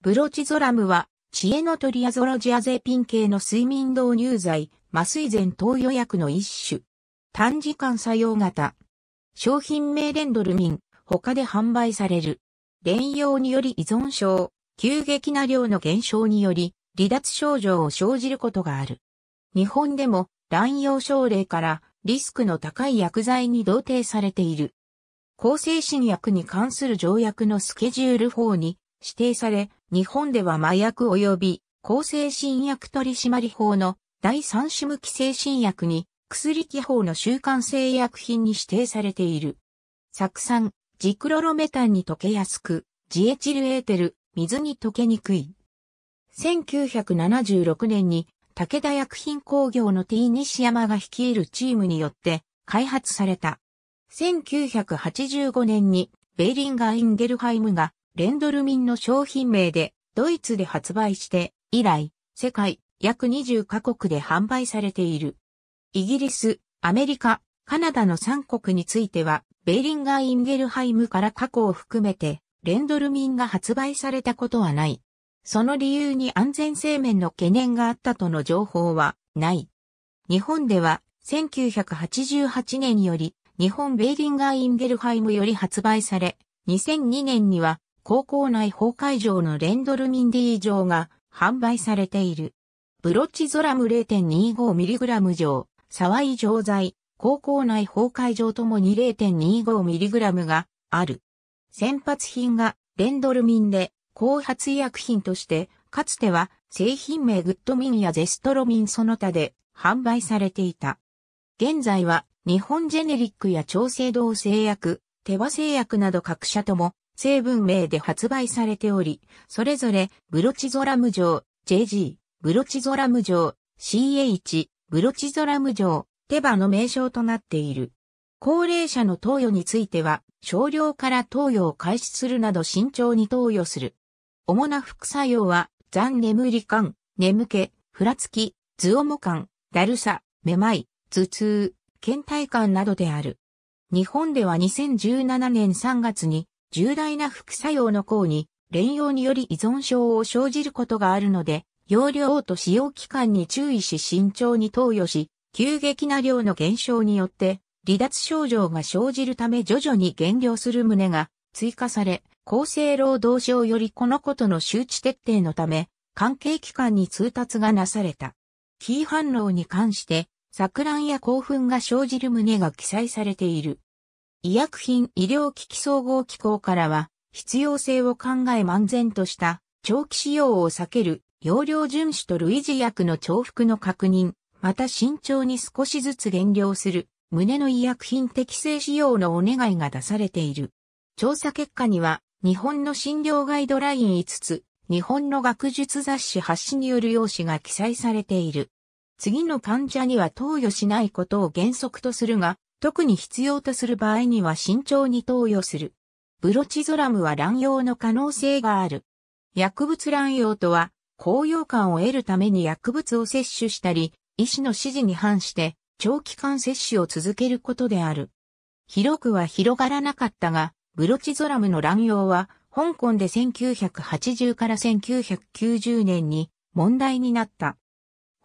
ブロチゾラムは、知恵のトリアゾロジアゼピン系の睡眠導入剤、麻酔前投与薬の一種。短時間作用型。商品名レンドルミン、他で販売される。連用により依存症、急激な量の減少により、離脱症状を生じることがある。日本でも乱用症例からリスクの高い薬剤に同定されている。抗精神薬に関する条約のスケジュール法に指定され、日本では麻薬及び抗精神薬取締法の第三種無規制新薬に薬規法の習慣性薬品に指定されている。酢酸、ジクロロメタンに溶けやすく、ジエチルエーテル、水に溶けにくい。1976年に武田薬品工業の T 西山が率いるチームによって開発された。1985年にベーリンガー・インゲルハイムがレンドルミンの商品名でドイツで発売して以来世界約20カ国で販売されている。イギリス、アメリカ、カナダの3国についてはベーリンガー・インゲルハイムから過去を含めてレンドルミンが発売されたことはない。その理由に安全性面の懸念があったとの情報はない。日本では1988年より日本ベーリンガー・インゲルハイムより発売され、2002年には高校内崩壊場のレンドルミンディ錠が販売されている。ブロチゾラム 0.25mg 錠、沢井錠剤、高校内崩壊場ともに 0.25mg がある。先発品がレンドルミンで、後発医薬品として、かつては製品名グッドミンやゼストロミンその他で販売されていた。現在は日本ジェネリックや調整同製薬、手羽製薬など各社とも成分名で発売されており、それぞれブロチゾラム錠、JG、ブロチゾラム錠、CH、ブロチゾラム錠、テバの名称となっている。高齢者の投与については、少量から投与を開始するなど慎重に投与する。主な副作用は、残眠り感、眠気、ふらつき、頭重感、だるさ、めまい、頭痛、倦怠感などである。日本では2017年3月に重大な副作用の項に、連用により依存症を生じることがあるので、容量と使用期間に注意し慎重に投与し、急激な量の減少によって、離脱症状が生じるため徐々に減量する旨が追加され、厚生労働省よりこのことの周知徹底のため、関係機関に通達がなされた。キー反応に関して、錯乱や興奮が生じる旨が記載されている。医薬品医療機器総合機構からは、必要性を考え漫然とした長期使用を避ける容量遵守と類似薬の重複の確認、また慎重に少しずつ減量する、胸の医薬品適正使用のお願いが出されている。調査結果には、日本の診療ガイドライン5つ、日本の学術雑誌発信による用紙が記載されている。次の患者には投与しないことを原則とするが、特に必要とする場合には慎重に投与する。ブロチゾラムは乱用の可能性がある。薬物乱用とは、高揚感を得るために薬物を摂取したり、医師の指示に反して長期間摂取を続けることである。広くは広がらなかったが、ブロチゾラムの乱用は、香港で1980から1990年に問題になった。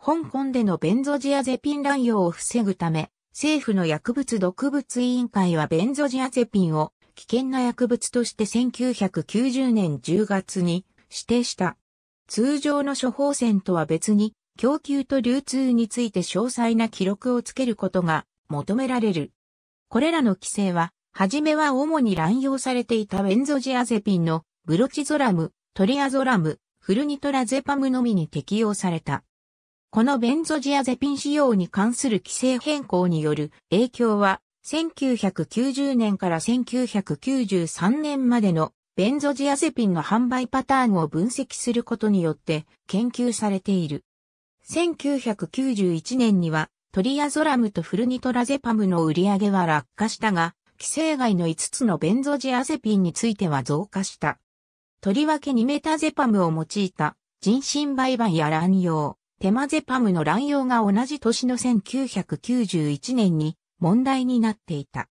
香港でのベンゾジアゼピン乱用を防ぐため、政府の薬物毒物委員会はベンゾジアゼピンを危険な薬物として1990年10月に指定した。通常の処方箋とは別に供給と流通について詳細な記録をつけることが求められる。これらの規制は、はじめは主に乱用されていたベンゾジアゼピンのブロチゾラム、トリアゾラム、フルニトラゼパムのみに適用された。このベンゾジアゼピン使用に関する規制変更による影響は、1990年から1993年までのベンゾジアゼピンの販売パターンを分析することによって研究されている。1991年にはトリアゾラムとフルニトラゼパムの売り上げは落下したが、規制外の5つのベンゾジアゼピンについては増加した。とりわけにメタゼパムを用いた人身売買や乱用、テマゼパムの乱用が同じ年の1991年に問題になっていた。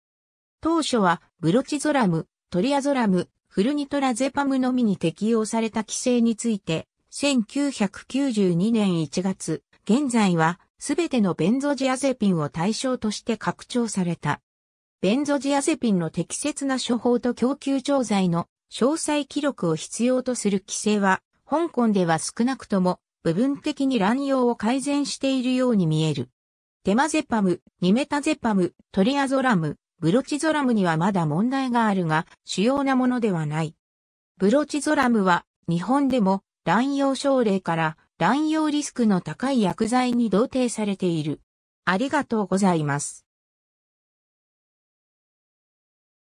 当初はブロチゾラム、トリアゾラム、フルニトラゼパムのみに適用された規制について、1992年1月、現在はすべてのベンゾジアゼピンを対象として拡張された。ベンゾジアゼピンの適切な処方と供給調剤の詳細記録を必要とする規制は、香港では少なくとも部分的に乱用を改善しているように見える。テマゼパム、ニメタゼパム、トリアゾラム、ブロチゾラムにはまだ問題があるが、主要なものではない。ブロチゾラムは、日本でも乱用症例から乱用リスクの高い薬剤に同定されている。ありがとうございます。